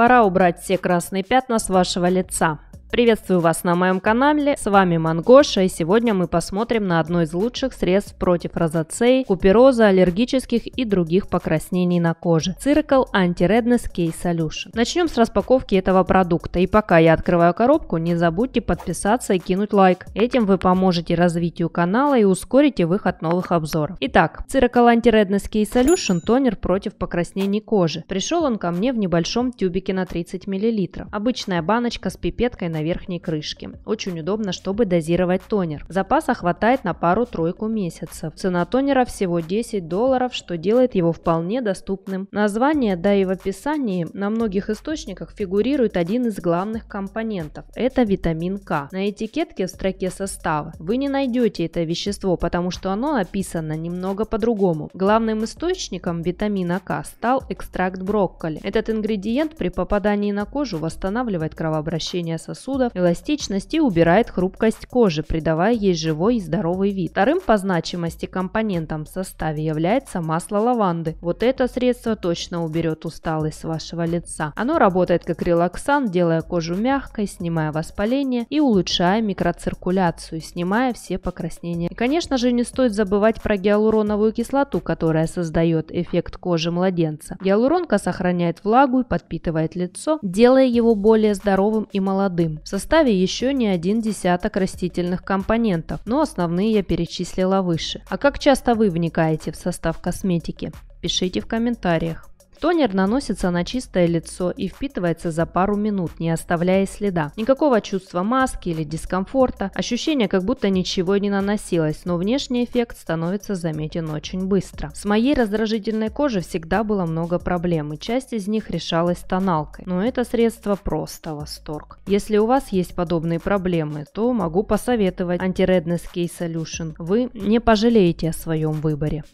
Пора убрать все красные пятна с вашего лица. Приветствую вас на моем канале, с вами Мангоша и сегодня мы посмотрим на одно из лучших средств против розоцеи, купероза, аллергических и других покраснений на коже. Circle Anti-Redness Case Solution. Начнем с распаковки этого продукта и пока я открываю коробку, не забудьте подписаться и кинуть лайк. Этим вы поможете развитию канала и ускорите выход новых обзоров. Итак, Circle Anti-Redness Case Solution тонер против покраснений кожи. Пришел он ко мне в небольшом тюбике на 30 мл. Обычная баночка с пипеткой на на верхней крышке. Очень удобно, чтобы дозировать тонер. Запаса хватает на пару-тройку месяцев. Цена тонера всего 10 долларов, что делает его вполне доступным. Название, да и в описании, на многих источниках фигурирует один из главных компонентов – это витамин К. На этикетке в строке состава вы не найдете это вещество, потому что оно написано немного по-другому. Главным источником витамина К стал экстракт брокколи. Этот ингредиент при попадании на кожу восстанавливает кровообращение сосудов сосудов, эластичность и убирает хрупкость кожи, придавая ей живой и здоровый вид. Вторым по значимости компонентом в составе является масло лаванды. Вот это средство точно уберет усталость вашего лица. Оно работает как релаксант, делая кожу мягкой, снимая воспаление и улучшая микроциркуляцию, снимая все покраснения. И, конечно же, не стоит забывать про гиалуроновую кислоту, которая создает эффект кожи младенца. Гиалуронка сохраняет влагу и подпитывает лицо, делая его более здоровым и молодым. В составе еще не один десяток растительных компонентов, но основные я перечислила выше. А как часто вы вникаете в состав косметики? Пишите в комментариях. Тонер наносится на чистое лицо и впитывается за пару минут, не оставляя следа. Никакого чувства маски или дискомфорта, ощущение, как будто ничего не наносилось, но внешний эффект становится заметен очень быстро. С моей раздражительной кожи всегда было много проблем, и часть из них решалась тоналкой, но это средство просто восторг. Если у вас есть подобные проблемы, то могу посоветовать антиреднес Case Solution. Вы не пожалеете о своем выборе.